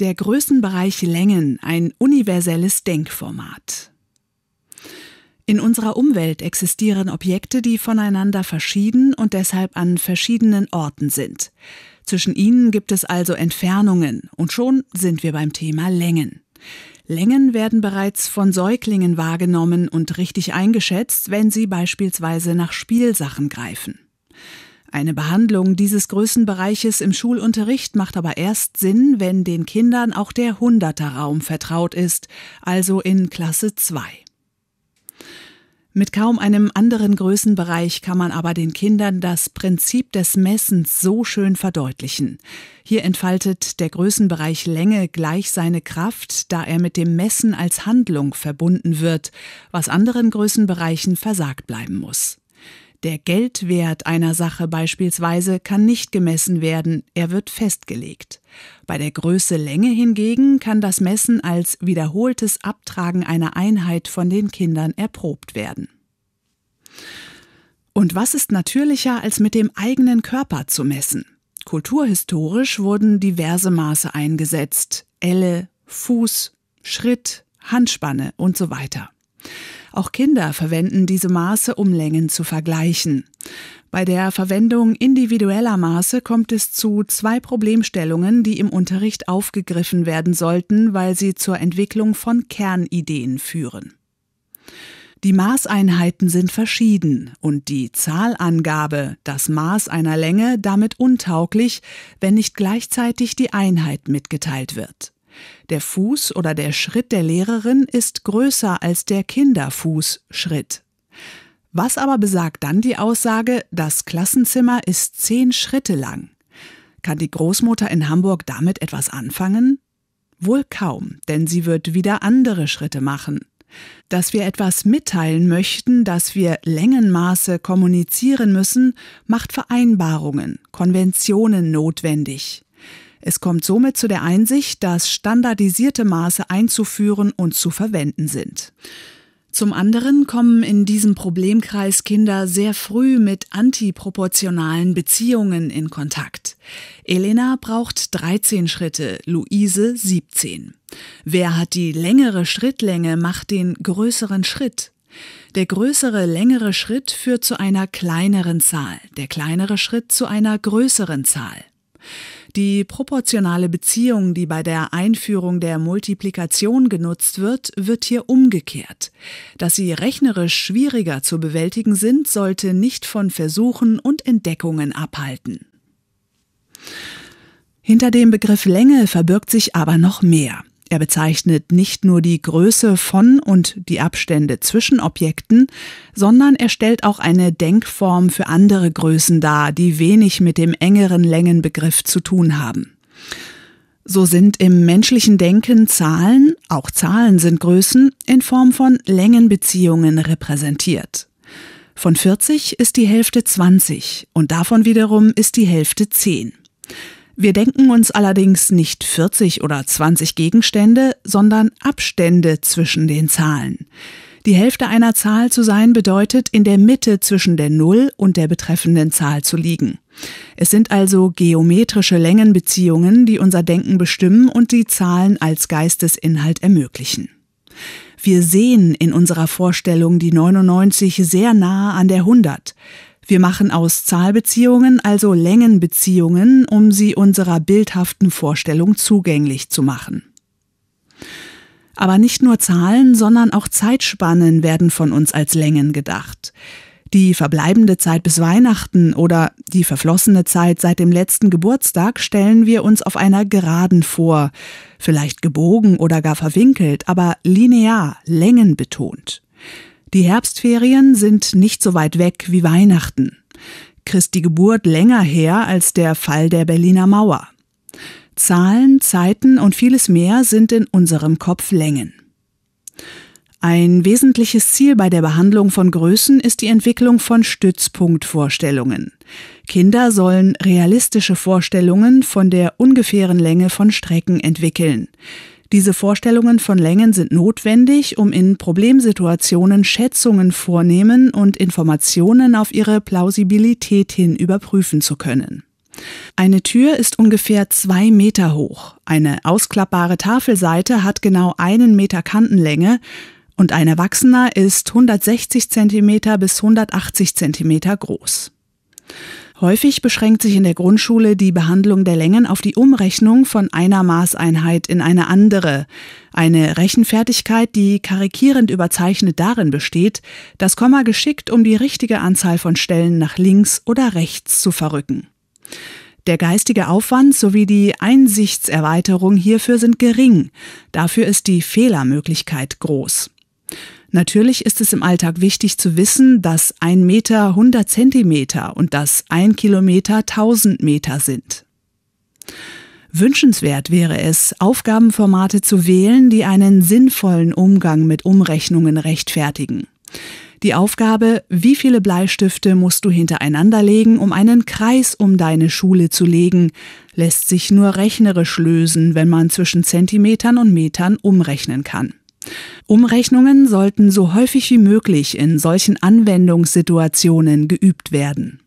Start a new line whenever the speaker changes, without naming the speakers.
Der Größenbereich Längen, ein universelles Denkformat. In unserer Umwelt existieren Objekte, die voneinander verschieden und deshalb an verschiedenen Orten sind. Zwischen ihnen gibt es also Entfernungen und schon sind wir beim Thema Längen. Längen werden bereits von Säuglingen wahrgenommen und richtig eingeschätzt, wenn sie beispielsweise nach Spielsachen greifen. Eine Behandlung dieses Größenbereiches im Schulunterricht macht aber erst Sinn, wenn den Kindern auch der 100er Raum vertraut ist, also in Klasse 2. Mit kaum einem anderen Größenbereich kann man aber den Kindern das Prinzip des Messens so schön verdeutlichen. Hier entfaltet der Größenbereich Länge gleich seine Kraft, da er mit dem Messen als Handlung verbunden wird, was anderen Größenbereichen versagt bleiben muss. Der Geldwert einer Sache beispielsweise kann nicht gemessen werden, er wird festgelegt. Bei der Größe Länge hingegen kann das Messen als wiederholtes Abtragen einer Einheit von den Kindern erprobt werden. Und was ist natürlicher, als mit dem eigenen Körper zu messen? Kulturhistorisch wurden diverse Maße eingesetzt Elle, Fuß, Schritt, Handspanne und so weiter. Auch Kinder verwenden diese Maße, um Längen zu vergleichen. Bei der Verwendung individueller Maße kommt es zu zwei Problemstellungen, die im Unterricht aufgegriffen werden sollten, weil sie zur Entwicklung von Kernideen führen. Die Maßeinheiten sind verschieden und die Zahlangabe, das Maß einer Länge, damit untauglich, wenn nicht gleichzeitig die Einheit mitgeteilt wird. Der Fuß oder der Schritt der Lehrerin ist größer als der Kinderfußschritt. Was aber besagt dann die Aussage, das Klassenzimmer ist zehn Schritte lang? Kann die Großmutter in Hamburg damit etwas anfangen? Wohl kaum, denn sie wird wieder andere Schritte machen. Dass wir etwas mitteilen möchten, dass wir Längenmaße kommunizieren müssen, macht Vereinbarungen, Konventionen notwendig. Es kommt somit zu der Einsicht, dass standardisierte Maße einzuführen und zu verwenden sind. Zum anderen kommen in diesem Problemkreis Kinder sehr früh mit antiproportionalen Beziehungen in Kontakt. Elena braucht 13 Schritte, Luise 17. Wer hat die längere Schrittlänge, macht den größeren Schritt. Der größere, längere Schritt führt zu einer kleineren Zahl, der kleinere Schritt zu einer größeren Zahl. Die proportionale Beziehung, die bei der Einführung der Multiplikation genutzt wird, wird hier umgekehrt. Dass sie rechnerisch schwieriger zu bewältigen sind, sollte nicht von Versuchen und Entdeckungen abhalten. Hinter dem Begriff Länge verbirgt sich aber noch mehr. Er bezeichnet nicht nur die Größe von und die Abstände zwischen Objekten, sondern er stellt auch eine Denkform für andere Größen dar, die wenig mit dem engeren Längenbegriff zu tun haben. So sind im menschlichen Denken Zahlen, auch Zahlen sind Größen, in Form von Längenbeziehungen repräsentiert. Von 40 ist die Hälfte 20 und davon wiederum ist die Hälfte 10. Wir denken uns allerdings nicht 40 oder 20 Gegenstände, sondern Abstände zwischen den Zahlen. Die Hälfte einer Zahl zu sein bedeutet, in der Mitte zwischen der Null und der betreffenden Zahl zu liegen. Es sind also geometrische Längenbeziehungen, die unser Denken bestimmen und die Zahlen als Geistesinhalt ermöglichen. Wir sehen in unserer Vorstellung die 99 sehr nahe an der 100. Wir machen aus Zahlbeziehungen also Längenbeziehungen, um sie unserer bildhaften Vorstellung zugänglich zu machen. Aber nicht nur Zahlen, sondern auch Zeitspannen werden von uns als Längen gedacht. Die verbleibende Zeit bis Weihnachten oder die verflossene Zeit seit dem letzten Geburtstag stellen wir uns auf einer Geraden vor, vielleicht gebogen oder gar verwinkelt, aber linear, längenbetont. betont. Die Herbstferien sind nicht so weit weg wie Weihnachten. Christi Geburt länger her als der Fall der Berliner Mauer. Zahlen, Zeiten und vieles mehr sind in unserem Kopf Längen. Ein wesentliches Ziel bei der Behandlung von Größen ist die Entwicklung von Stützpunktvorstellungen. Kinder sollen realistische Vorstellungen von der ungefähren Länge von Strecken entwickeln. Diese Vorstellungen von Längen sind notwendig, um in Problemsituationen Schätzungen vornehmen und Informationen auf ihre Plausibilität hin überprüfen zu können. Eine Tür ist ungefähr zwei Meter hoch, eine ausklappbare Tafelseite hat genau einen Meter Kantenlänge und ein Erwachsener ist 160 cm bis 180 cm groß. Häufig beschränkt sich in der Grundschule die Behandlung der Längen auf die Umrechnung von einer Maßeinheit in eine andere. Eine Rechenfertigkeit, die karikierend überzeichnet darin besteht, das Komma geschickt um die richtige Anzahl von Stellen nach links oder rechts zu verrücken. Der geistige Aufwand sowie die Einsichtserweiterung hierfür sind gering, dafür ist die Fehlermöglichkeit groß. Natürlich ist es im Alltag wichtig zu wissen, dass ein Meter 100 Zentimeter und dass ein Kilometer 1000 Meter sind. Wünschenswert wäre es, Aufgabenformate zu wählen, die einen sinnvollen Umgang mit Umrechnungen rechtfertigen. Die Aufgabe, wie viele Bleistifte musst du hintereinander legen, um einen Kreis um deine Schule zu legen, lässt sich nur rechnerisch lösen, wenn man zwischen Zentimetern und Metern umrechnen kann. Umrechnungen sollten so häufig wie möglich in solchen Anwendungssituationen geübt werden.